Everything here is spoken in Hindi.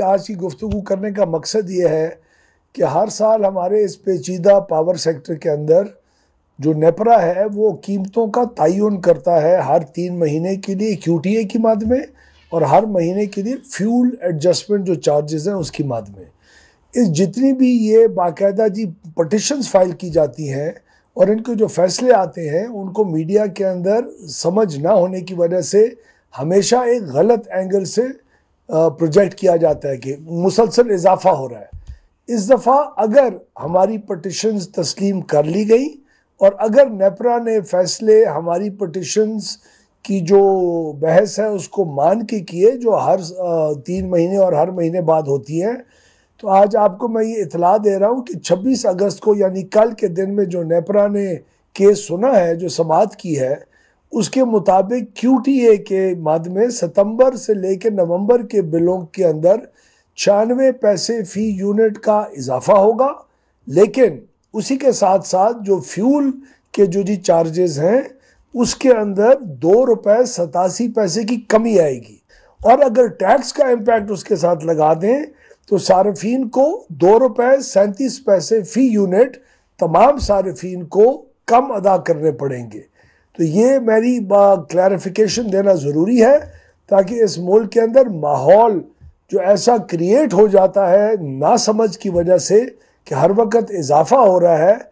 आज की गुफ्तु करने का मकसद ये है कि हर साल हमारे इस पेचीदा पावर सेक्टर के अंदर जो नेपरा है वो कीमतों का तयन करता है हर तीन महीने के लिए क्यू टी ए की माद में और हर महीने के लिए फ्यूल एडजस्टमेंट जो चार्जेस हैं उसकी मद में इस जितनी भी ये बाकायदा जी पटिशन फाइल की जाती हैं और इनके जो फैसले आते हैं उनको मीडिया के अंदर समझ ना होने की वजह से हमेशा एक गलत एंगल से प्रोजेक्ट किया जाता है कि मुसलसल इजाफा हो रहा है इस दफ़ा अगर हमारी पटिशन तस्लीम कर ली गई और अगर नेपरा ने फैसले हमारी पटिशन्स की जो बहस है उसको मान के किए जो हर तीन महीने और हर महीने बाद होती है तो आज आपको मैं ये इतला दे रहा हूँ कि 26 अगस्त को यानी कल के दिन में जो नेपरा ने केस सुना है जो समात की है उसके मुताबिक क्यू के मद में सितंबर से लेकर नवंबर के बिलों के अंदर छियानवे पैसे फ़ी यूनिट का इजाफा होगा लेकिन उसी के साथ साथ जो फ्यूल के जो जी चार्जेस हैं उसके अंदर दो रुपये सतासी पैसे की कमी आएगी और अगर टैक्स का इम्पैक्ट उसके साथ लगा दें तो सार्फिन को दो रुपये सैंतीस पैसे फ़ी यूनिट तमाम सार्फिन को कम अदा करने पड़ेंगे तो ये मेरी क्लैरिफिकेशन देना ज़रूरी है ताकि इस मुल्क के अंदर माहौल जो ऐसा क्रिएट हो जाता है ना समझ की वजह से कि हर वक्त इजाफा हो रहा है